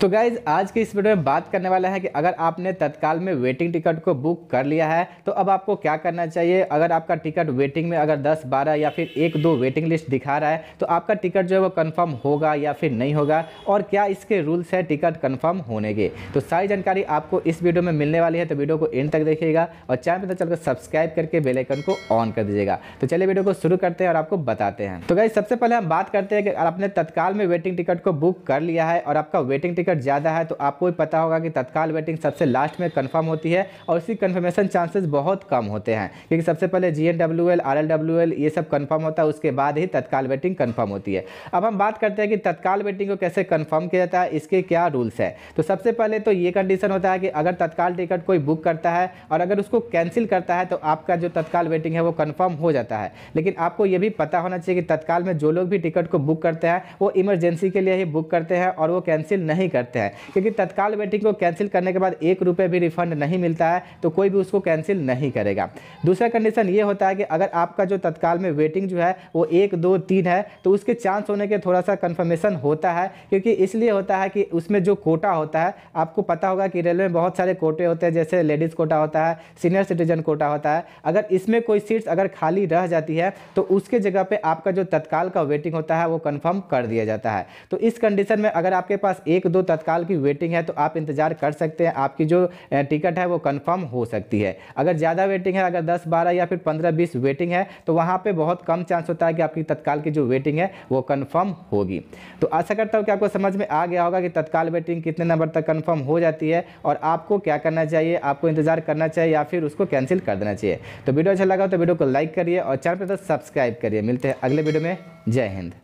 तो गाइज आज के इस वीडियो में बात करने वाला है कि अगर आपने तत्काल में वेटिंग टिकट को बुक कर लिया है तो अब आपको क्या करना चाहिए अगर आपका टिकट वेटिंग में अगर 10, 12 या फिर एक दो वेटिंग लिस्ट दिखा रहा है तो आपका टिकट जो है वो कंफर्म होगा या फिर नहीं होगा और क्या इसके रूल्स है टिकट कन्फर्म होने के तो सारी जानकारी आपको इस वीडियो में मिलने वाली है तो वीडियो को एंड तक देखिएगा और चैनल पर तो चलकर सब्सक्राइब करके बेलाइकन को ऑन कर दीजिएगा तो चलिए वीडियो को शुरू करते हैं और आपको बताते हैं तो गाइज सबसे पहले हम बात करते हैं कि आपने तत्काल में वेटिंग टिकट को बुक कर लिया है और आपका वेटिंग टिकट टिकट ज़्यादा है तो आपको भी पता होगा कि तत्काल वेटिंग सबसे लास्ट में कन्फर्म होती है और उसकी कन्फर्मेशन चांसेस बहुत कम होते हैं क्योंकि सबसे पहले G N W L R L W L ये सब कन्फर्म होता है उसके बाद ही तत्काल वेटिंग कन्फर्म होती है अब हम बात करते हैं कि तत्काल वेटिंग को कैसे कन्फर्म किया जाता है इसके क्या रूल्स है तो सबसे पहले तो ये कंडीशन होता है कि अगर तत्काल टिकट कोई बुक करता है और अगर उसको कैंसिल करता है तो आपका जो तत्काल वेटिंग है वो कन्फर्म हो जाता है लेकिन आपको ये भी पता होना चाहिए कि तत्काल में जो लोग भी टिकट को बुक करते हैं वो इमरजेंसी के लिए ही बुक करते हैं और वो कैंसिल नहीं करते हैं क्योंकि तत्काल वेटिंग को कैंसिल करने के बाद एक रुपये भी रिफंड नहीं मिलता है तो कोई भी उसको कैंसिल नहीं करेगा दूसरा कंडीशन ये होता है कि अगर आपका जो तत्काल में वेटिंग जो है वो एक दो तीन है तो उसके चांस होने के थोड़ा सा कन्फर्मेशन होता है क्योंकि इसलिए होता है कि उसमें जो कोटा होता है आपको पता होगा कि रेलवे में बहुत सारे कोटे होते हैं जैसे लेडीज़ कोटा होता है सीनियर सिटीजन कोटा होता है अगर इसमें कोई सीट्स अगर खाली रह जाती है तो उसके जगह पे आपका जो तत्काल का वेटिंग होता है वो कंफर्म कर दिया जाता है तो इस कंडीशन में अगर आपके पास एक दो तत्काल की वेटिंग है तो आप इंतज़ार कर सकते हैं आपकी जो टिकट है वो कन्फर्म हो सकती है अगर ज़्यादा वेटिंग है अगर दस बारह या फिर पंद्रह बीस वेटिंग है तो वहाँ पर बहुत कम चांस होता है कि आपकी तत्काल की जो वेटिंग है वो कन्फर्म होगी तो आशा करता हूँ कि आपको समझ में आ गया होगा कि तत्काल वेटिंग कितने नंबर तक कन्फर्म हो जाती है और आपको क्या करना चाहिए आपको इंतज़ार करना चाहिए या फिर उसको कैंसिल कर देना चाहिए तो वीडियो अच्छा लगा तो वीडियो को लाइक करिए और चैनल पर तो सब्सक्राइब करिए मिलते हैं अगले वीडियो में जय हिंद